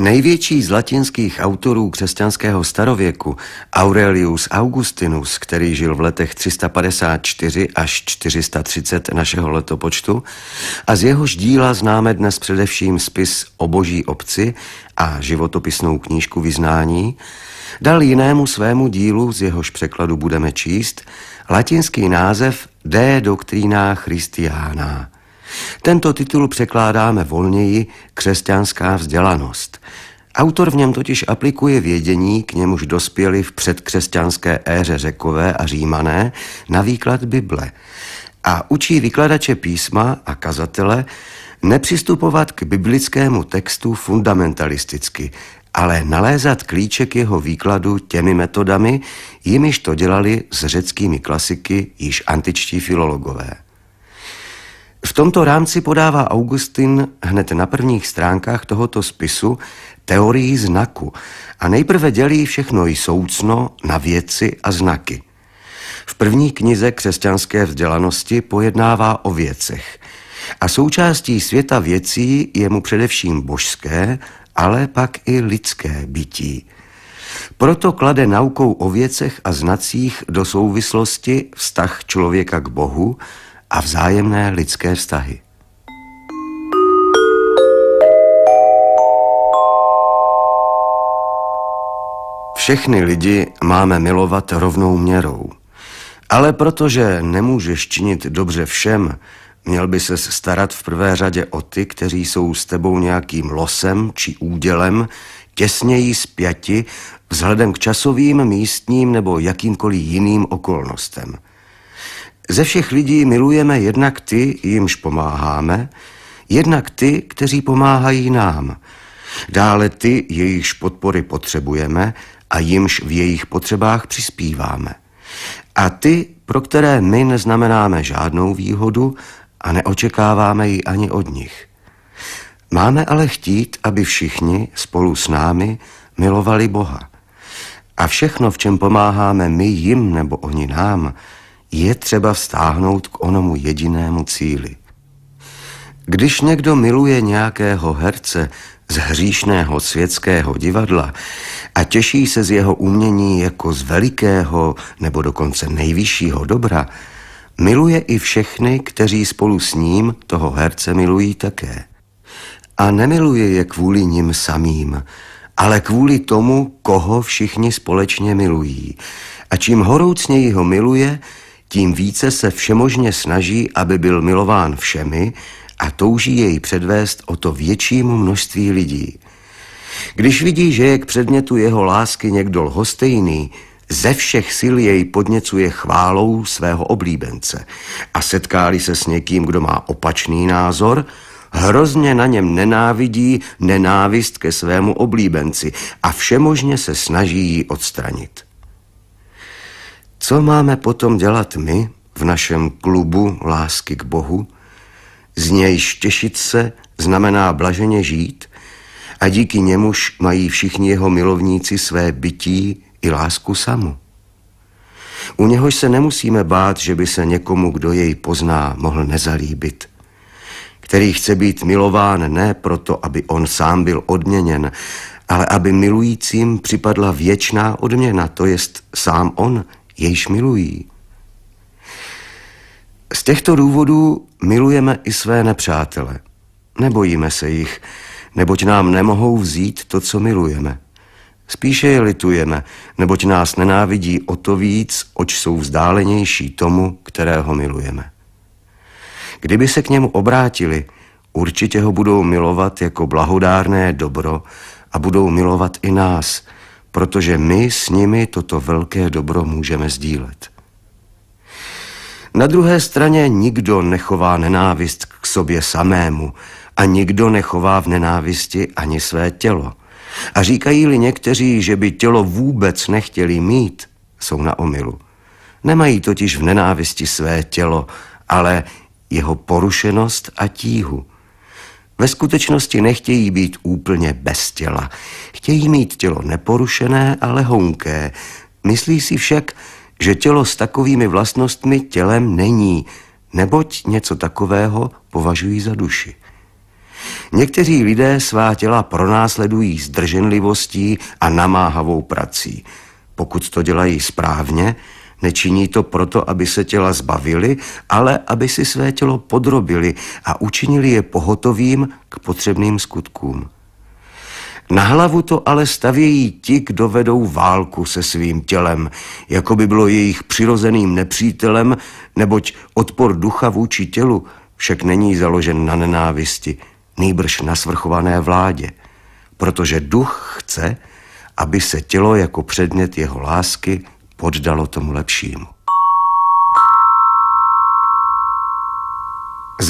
Největší z latinských autorů křesťanského starověku, Aurelius Augustinus, který žil v letech 354 až 430 našeho letopočtu, a z jehož díla známe dnes především spis o boží obci a životopisnou knížku Vyznání, dal jinému svému dílu, z jehož překladu budeme číst, latinský název De doctrina Christiana tento titul překládáme volněji křesťanská vzdělanost. Autor v něm totiž aplikuje vědění, k němuž dospěli v předkřesťanské éře řekové a římané, na výklad Bible a učí vykladače písma a kazatele nepřistupovat k biblickému textu fundamentalisticky, ale nalézat klíček jeho výkladu těmi metodami, jimiž to dělali s řeckými klasiky již antičtí filologové. V tomto rámci podává Augustin hned na prvních stránkách tohoto spisu teorii znaku a nejprve dělí všechno i soucno na věci a znaky. V první knize křesťanské vzdělanosti pojednává o věcech a součástí světa věcí je mu především božské, ale pak i lidské bytí. Proto klade naukou o věcech a znacích do souvislosti vztah člověka k Bohu, a vzájemné lidské vztahy. Všechny lidi máme milovat rovnou měrou. Ale protože nemůžeš činit dobře všem, měl by se starat v prvé řadě o ty, kteří jsou s tebou nějakým losem či údělem, těsněji zpěti vzhledem k časovým, místním nebo jakýmkoliv jiným okolnostem – ze všech lidí milujeme jednak ty, jimž pomáháme, jednak ty, kteří pomáhají nám. Dále ty, jejichž podpory potřebujeme a jimž v jejich potřebách přispíváme. A ty, pro které my neznamenáme žádnou výhodu a neočekáváme ji ani od nich. Máme ale chtít, aby všichni spolu s námi milovali Boha. A všechno, v čem pomáháme my jim nebo oni nám, je třeba vztáhnout k onomu jedinému cíli. Když někdo miluje nějakého herce z hříšného světského divadla a těší se z jeho umění jako z velikého nebo dokonce nejvyššího dobra, miluje i všechny, kteří spolu s ním toho herce milují také. A nemiluje je kvůli ním samým, ale kvůli tomu, koho všichni společně milují. A čím horoucněji ho miluje, tím více se všemožně snaží, aby byl milován všemi a touží jej předvést o to většímu množství lidí. Když vidí, že je k předmětu jeho lásky někdo lhostejný, ze všech sil jej podněcuje chválou svého oblíbence a setkáli se s někým, kdo má opačný názor, hrozně na něm nenávidí nenávist ke svému oblíbenci a všemožně se snaží ji odstranit. Co máme potom dělat my v našem klubu lásky k Bohu? Z nějž těšit se znamená blaženě žít a díky němuž mají všichni jeho milovníci své bytí i lásku samu. U něhož se nemusíme bát, že by se někomu, kdo jej pozná, mohl nezalíbit který chce být milován ne proto, aby on sám byl odměněn, ale aby milujícím připadla věčná odměna, to jest sám on jejž milují. Z těchto důvodů milujeme i své nepřátele. Nebojíme se jich, neboť nám nemohou vzít to, co milujeme. Spíše je litujeme, neboť nás nenávidí o to víc, oč jsou vzdálenější tomu, kterého milujeme. Kdyby se k němu obrátili, určitě ho budou milovat jako blahodárné dobro a budou milovat i nás – protože my s nimi toto velké dobro můžeme sdílet. Na druhé straně nikdo nechová nenávist k sobě samému a nikdo nechová v nenávisti ani své tělo. A říkají-li někteří, že by tělo vůbec nechtěli mít, jsou na omilu. Nemají totiž v nenávisti své tělo, ale jeho porušenost a tíhu – ve skutečnosti nechtějí být úplně bez těla. Chtějí mít tělo neporušené a lehonké. Myslí si však, že tělo s takovými vlastnostmi tělem není, neboť něco takového považují za duši. Někteří lidé svá těla pronásledují zdrženlivostí a namáhavou prací. Pokud to dělají správně, Nečiní to proto, aby se těla zbavili, ale aby si své tělo podrobili a učinili je pohotovým k potřebným skutkům. Na hlavu to ale stavějí ti, kdo vedou válku se svým tělem, jako by bylo jejich přirozeným nepřítelem, neboť odpor ducha vůči tělu však není založen na nenávisti, nýbrž na svrchované vládě, protože duch chce, aby se tělo jako předmět jeho lásky poddalo tomu lepšímu.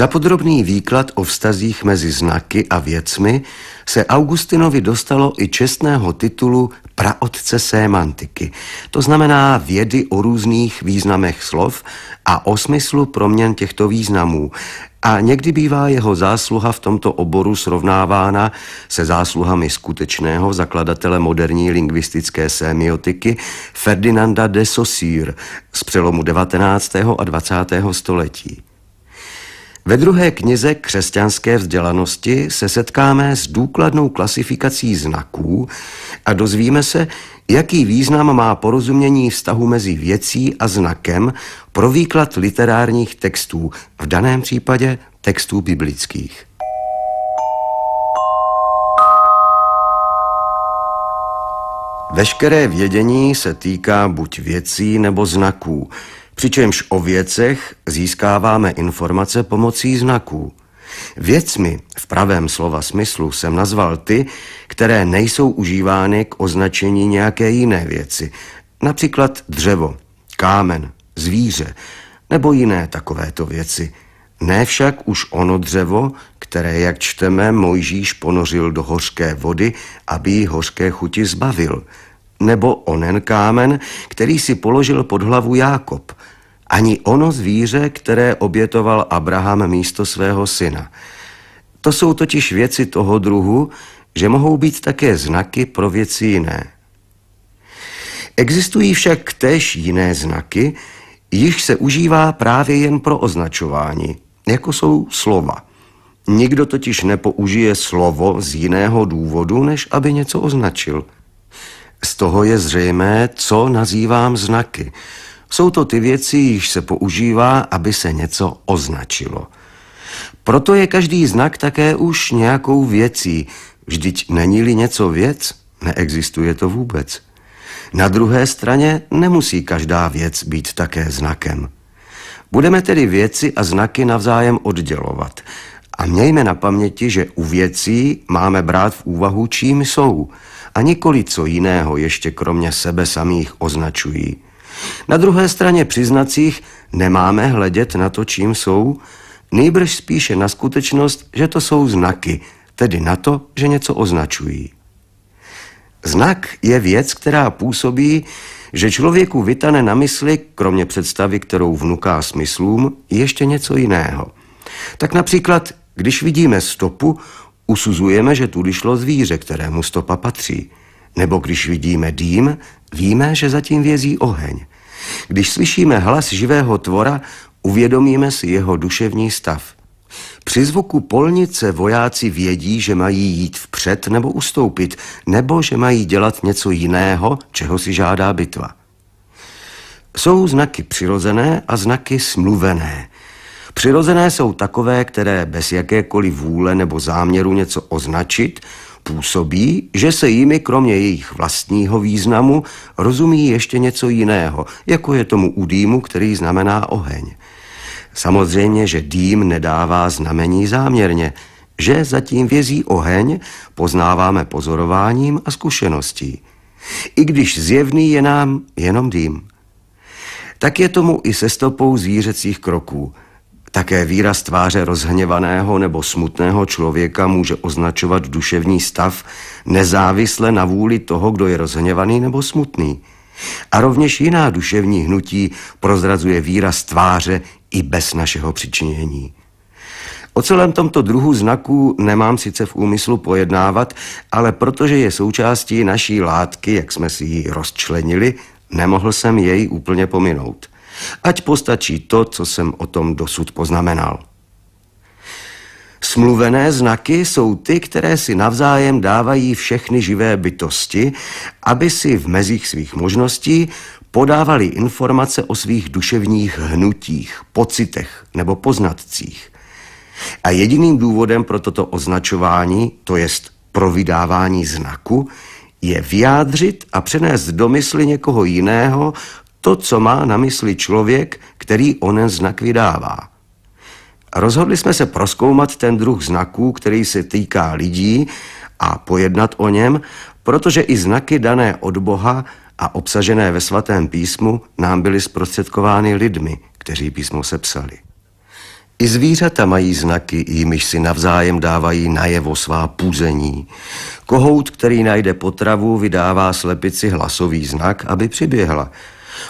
Za podrobný výklad o vztazích mezi znaky a věcmi se Augustinovi dostalo i čestného titulu praotce semantiky. to znamená vědy o různých významech slov a o smyslu proměn těchto významů. A někdy bývá jeho zásluha v tomto oboru srovnávána se zásluhami skutečného zakladatele moderní lingvistické semiotiky Ferdinanda de Saussure z přelomu 19. a 20. století. Ve druhé knize křesťanské vzdělanosti se setkáme s důkladnou klasifikací znaků a dozvíme se, jaký význam má porozumění vztahu mezi věcí a znakem pro výklad literárních textů, v daném případě textů biblických. Veškeré vědění se týká buď věcí nebo znaků přičemž o věcech získáváme informace pomocí znaků. Věcmi v pravém slova smyslu jsem nazval ty, které nejsou užívány k označení nějaké jiné věci, například dřevo, kámen, zvíře nebo jiné takovéto věci. Ne však už ono dřevo, které, jak čteme, Mojžíš ponořil do hořké vody, aby ji hořké chuti zbavil – nebo onen kámen, který si položil pod hlavu Jákob, ani ono zvíře, které obětoval Abraham místo svého syna. To jsou totiž věci toho druhu, že mohou být také znaky pro věci jiné. Existují však též jiné znaky, jich se užívá právě jen pro označování, jako jsou slova. Nikdo totiž nepoužije slovo z jiného důvodu, než aby něco označil – z toho je zřejmé, co nazývám znaky. Jsou to ty věci, již se používá, aby se něco označilo. Proto je každý znak také už nějakou věcí. Vždyť není-li něco věc, neexistuje to vůbec. Na druhé straně nemusí každá věc být také znakem. Budeme tedy věci a znaky navzájem oddělovat. A mějme na paměti, že u věcí máme brát v úvahu, čím jsou – a nikoli co jiného ještě kromě sebe samých označují. Na druhé straně přiznacích nemáme hledět na to, čím jsou, nejbrž spíše na skutečnost, že to jsou znaky, tedy na to, že něco označují. Znak je věc, která působí, že člověku vytane na mysli, kromě představy, kterou vnuká smyslům, ještě něco jiného. Tak například, když vidíme stopu, Usuzujeme, že tudy šlo zvíře, kterému stopa patří. Nebo když vidíme dým, víme, že zatím vězí oheň. Když slyšíme hlas živého tvora, uvědomíme si jeho duševní stav. Při zvuku polnice vojáci vědí, že mají jít vpřed nebo ustoupit, nebo že mají dělat něco jiného, čeho si žádá bitva. Jsou znaky přirozené a znaky smluvené. Přirozené jsou takové, které bez jakékoliv vůle nebo záměru něco označit, působí, že se jimi kromě jejich vlastního významu rozumí ještě něco jiného, jako je tomu u dýmu, který znamená oheň. Samozřejmě, že dým nedává znamení záměrně, že zatím vězí oheň, poznáváme pozorováním a zkušeností. I když zjevný je nám jenom dým. Tak je tomu i se stopou zvířecích kroků – také výraz tváře rozhněvaného nebo smutného člověka může označovat duševní stav nezávisle na vůli toho, kdo je rozhněvaný nebo smutný. A rovněž jiná duševní hnutí prozrazuje výraz tváře i bez našeho přičinění. O celém tomto druhu znaků nemám sice v úmyslu pojednávat, ale protože je součástí naší látky, jak jsme si ji rozčlenili, nemohl jsem jej úplně pominout. Ať postačí to, co jsem o tom dosud poznamenal. Smluvené znaky jsou ty, které si navzájem dávají všechny živé bytosti, aby si v mezích svých možností podávali informace o svých duševních hnutích, pocitech nebo poznatcích. A jediným důvodem pro toto označování, to jest pro vydávání znaku, je vyjádřit a přenést do mysli někoho jiného to, co má na mysli člověk, který onen znak vydává. Rozhodli jsme se proskoumat ten druh znaků, který se týká lidí a pojednat o něm, protože i znaky dané od Boha a obsažené ve svatém písmu nám byly zprostředkovány lidmi, kteří písmo sepsali. I zvířata mají znaky, jimiž si navzájem dávají najevo svá půzení. Kohout, který najde potravu, vydává slepici hlasový znak, aby přiběhla –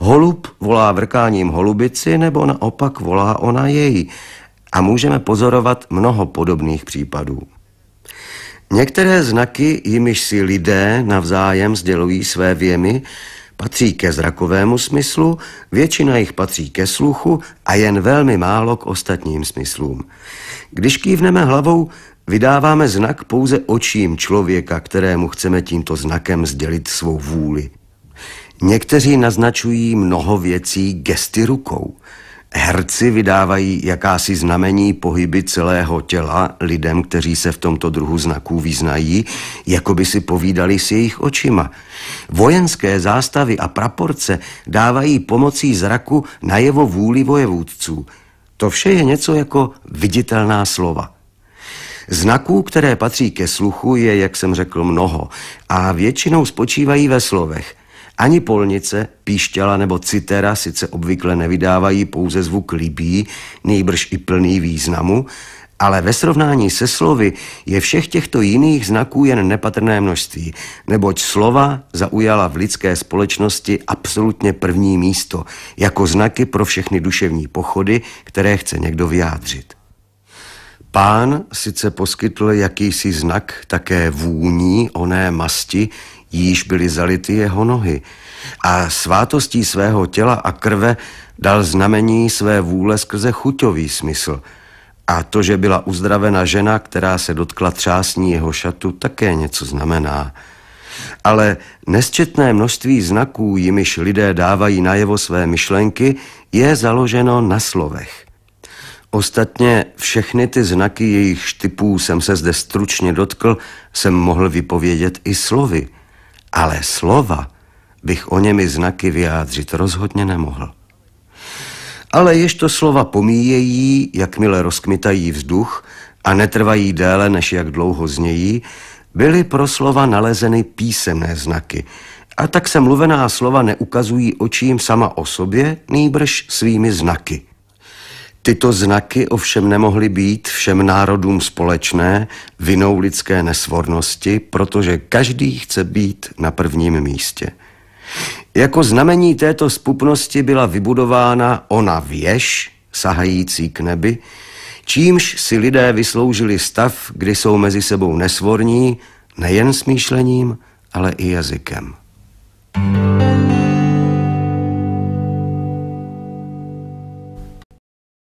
Holub volá vrkáním holubici nebo naopak volá ona jej a můžeme pozorovat mnoho podobných případů. Některé znaky, jimiž si lidé navzájem sdělují své věmy, patří ke zrakovému smyslu, většina jich patří ke sluchu a jen velmi málo k ostatním smyslům. Když kývneme hlavou, vydáváme znak pouze očím člověka, kterému chceme tímto znakem sdělit svou vůli. Někteří naznačují mnoho věcí gesty rukou. Herci vydávají jakási znamení pohyby celého těla lidem, kteří se v tomto druhu znaků vyznají, jako by si povídali s jejich očima. Vojenské zástavy a praporce dávají pomocí zraku najevo vůli vojevůdců. To vše je něco jako viditelná slova. Znaků, které patří ke sluchu, je, jak jsem řekl, mnoho a většinou spočívají ve slovech – ani polnice, píšťala nebo citera sice obvykle nevydávají pouze zvuk libí, nejbrž i plný významu, ale ve srovnání se slovy je všech těchto jiných znaků jen nepatrné množství, neboť slova zaujala v lidské společnosti absolutně první místo, jako znaky pro všechny duševní pochody, které chce někdo vyjádřit. Pán sice poskytl jakýsi znak také vůní oné masti, Jíž byly zality jeho nohy a svátostí svého těla a krve dal znamení své vůle skrze chuťový smysl. A to, že byla uzdravena žena, která se dotkla třásní jeho šatu, také něco znamená. Ale nesčetné množství znaků, jimiž lidé dávají najevo své myšlenky, je založeno na slovech. Ostatně všechny ty znaky jejich typů, jsem se zde stručně dotkl, jsem mohl vypovědět i slovy – ale slova bych o němi znaky vyjádřit rozhodně nemohl. Ale jež to slova pomíjejí, jakmile rozkmitají vzduch a netrvají déle, než jak dlouho znějí, byly pro slova nalezeny písemné znaky, a tak se mluvená slova neukazují očím sama o sobě, nýbrž svými znaky. Tyto znaky ovšem nemohly být všem národům společné vinou lidské nesvornosti, protože každý chce být na prvním místě. Jako znamení této spupnosti byla vybudována ona věž, sahající k nebi, čímž si lidé vysloužili stav, kdy jsou mezi sebou nesvorní, nejen smýšlením, ale i jazykem. Thank you.